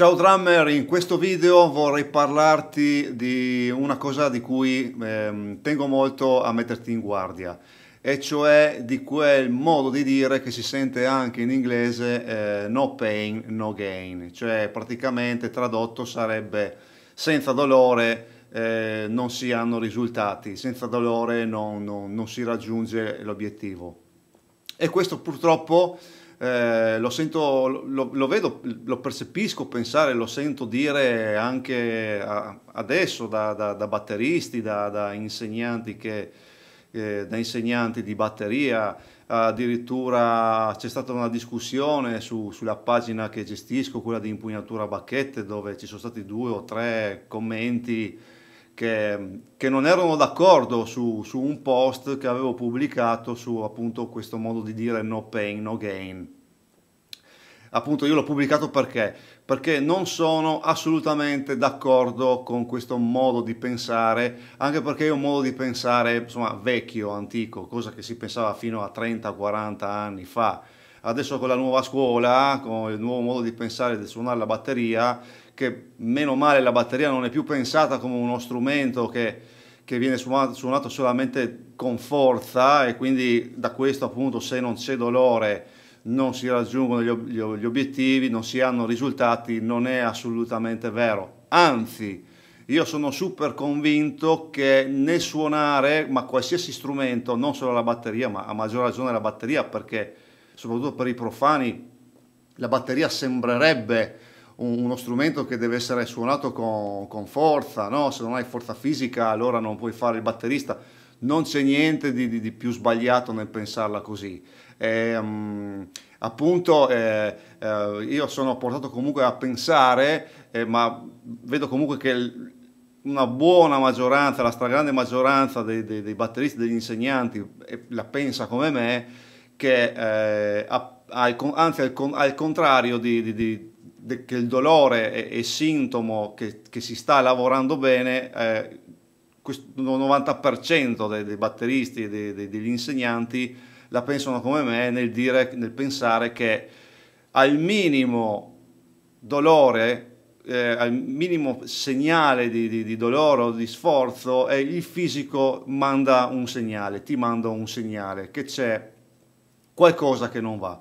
Ciao drummer, in questo video vorrei parlarti di una cosa di cui eh, tengo molto a metterti in guardia e cioè di quel modo di dire che si sente anche in inglese eh, no pain, no gain, cioè praticamente tradotto sarebbe senza dolore eh, non si hanno risultati, senza dolore non, non, non si raggiunge l'obiettivo. E questo purtroppo eh, lo sento, lo, lo, vedo, lo percepisco pensare, lo sento dire anche a, adesso da, da, da, batteristi, da, da insegnanti che, eh, da insegnanti di batteria, addirittura c'è stata una discussione su, sulla pagina che gestisco, quella di impugnatura bacchette, dove ci sono stati due o tre commenti che, che non erano d'accordo su, su, un post che avevo pubblicato su appunto questo modo di dire no pain, no gain. Appunto io l'ho pubblicato perché? Perché non sono assolutamente d'accordo con questo modo di pensare, anche perché è un modo di pensare insomma vecchio, antico, cosa che si pensava fino a 30-40 anni fa adesso con la nuova scuola, con il nuovo modo di pensare e di suonare la batteria, che meno male la batteria non è più pensata come uno strumento che, che viene suonato, suonato, solamente con forza e quindi da questo appunto se non c'è dolore non si raggiungono gli, ob gli obiettivi, non si hanno risultati, non è assolutamente vero. Anzi, io sono super convinto che nel suonare, ma qualsiasi strumento, non solo la batteria, ma a maggior ragione la batteria, perché soprattutto per i profani la batteria sembrerebbe uno strumento che deve essere suonato con, con forza, no? se non hai forza fisica allora non puoi fare il batterista, non c'è niente di, di, di più sbagliato nel pensarla così. E, um, appunto eh, eh, io sono portato comunque a pensare, eh, ma vedo comunque che una buona maggioranza, la stragrande maggioranza dei, dei, dei batteristi, degli insegnanti la pensa come me, che ha, eh, ha il, anzi al, contrario di, di, di che il dolore è, è sintomo che, che, si sta lavorando bene, eh, questo 90% dei, dei, batteristi e dei, dei, degli insegnanti la pensano come me nel, dire, nel pensare che al minimo dolore, eh, al minimo segnale di, di, di, dolore o di sforzo, eh, il fisico manda un segnale, ti manda un segnale che c'è qualcosa che non va.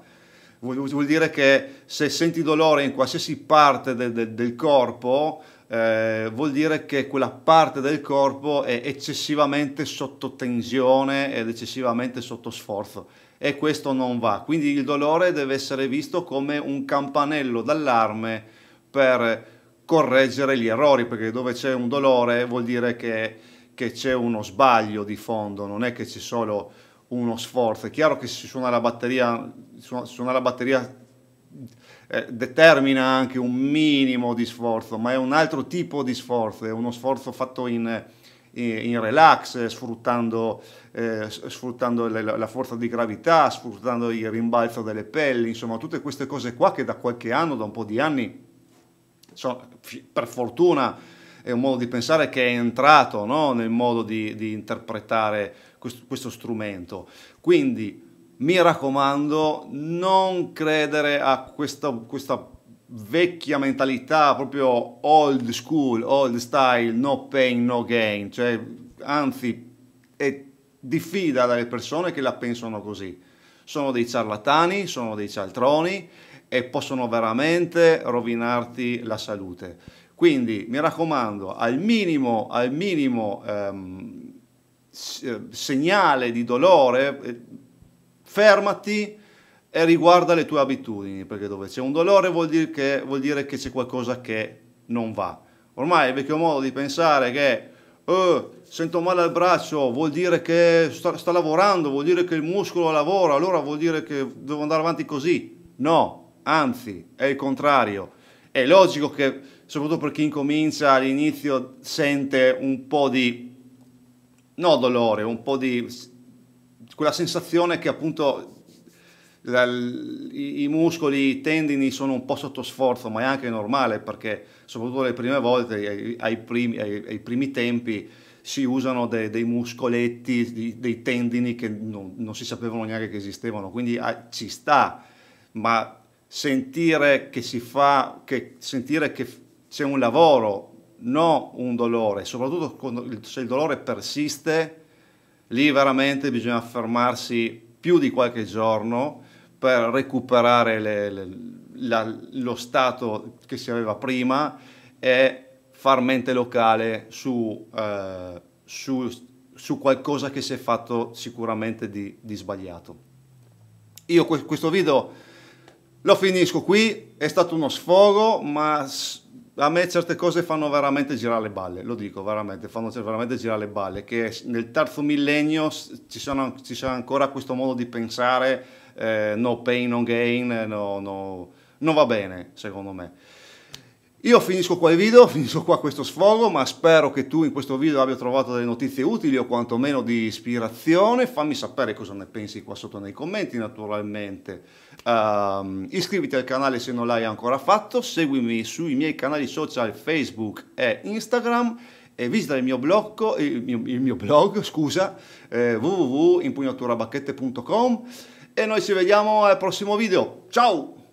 Vuol, dire che se senti dolore in qualsiasi parte de, de, del corpo, eh, vuol dire che quella parte del corpo è eccessivamente sotto tensione ed eccessivamente sotto sforzo e questo non va. Quindi il dolore deve essere visto come un campanello d'allarme per correggere gli errori, perché dove c'è un dolore vuol dire che, che c'è uno sbaglio di fondo, non è che c'è solo uno sforzo. È chiaro che se suona la batteria, su, suona la batteria eh, determina anche un minimo di sforzo, ma è un altro tipo di sforzo, è uno sforzo fatto in, in, eh, in relax, sfruttando, eh, sfruttando la, la, forza di gravità, sfruttando il rimbalzo delle pelli, insomma tutte queste cose qua che da qualche anno, da un po' di anni, sono, per fortuna è un modo di pensare che è entrato no? nel modo di, di interpretare questo, questo strumento. Quindi mi raccomando, non credere a questa, questa, vecchia mentalità proprio old school, old style, no pain, no gain, cioè, anzi è diffida dalle persone che la pensano così. Sono dei ciarlatani, sono dei cialtroni e possono veramente rovinarti la salute. Quindi mi raccomando, al minimo, al minimo ehm, eh, segnale di dolore, eh, fermati e riguarda le tue abitudini, perché dove c'è un dolore vuol dire che, vuol dire che c'è qualcosa che non va. Ormai il vecchio modo di pensare che eh, sento male al braccio vuol dire che sta, sta, lavorando, vuol dire che il muscolo lavora, allora vuol dire che devo andare avanti così. No, anzi, è il contrario. È logico che soprattutto per chi incomincia all'inizio sente un po' di, no dolore, un po' di quella sensazione che appunto la, i, i muscoli, i tendini sono un po' sotto sforzo, ma è anche normale perché soprattutto le prime volte, ai, ai, primi, ai primi, tempi, si usano de, dei muscoletti, di, dei tendini che non, non, si sapevano neanche che esistevano, quindi ah, ci sta, ma sentire che si fa, che, sentire che c'è un lavoro, non un dolore, soprattutto quando, se il dolore persiste, lì veramente bisogna fermarsi più di qualche giorno per recuperare le, le, la, lo stato che si aveva prima e far mente locale su, eh, su, su qualcosa che si è fatto sicuramente di, di sbagliato. Io questo video lo finisco qui, è stato uno sfogo, ma a me certe cose fanno veramente girare le balle, lo dico veramente, fanno cioè veramente girare le balle, che nel terzo millennio ci, sono, ci sarà ancora questo modo di pensare, eh, no pain, no gain, eh, no, no, non va bene secondo me. Io finisco qua il video, finisco qua questo sfogo, ma spero che tu in questo video abbia trovato delle notizie utili o quantomeno di ispirazione. Fammi sapere cosa ne pensi qua sotto nei commenti, naturalmente. Um, iscriviti al canale se non l'hai ancora fatto, seguimi sui miei canali social Facebook e Instagram e visita il mio blog, il mio, il mio blog scusa, eh, www.impugnaturabacchette.com e noi ci vediamo al prossimo video. Ciao!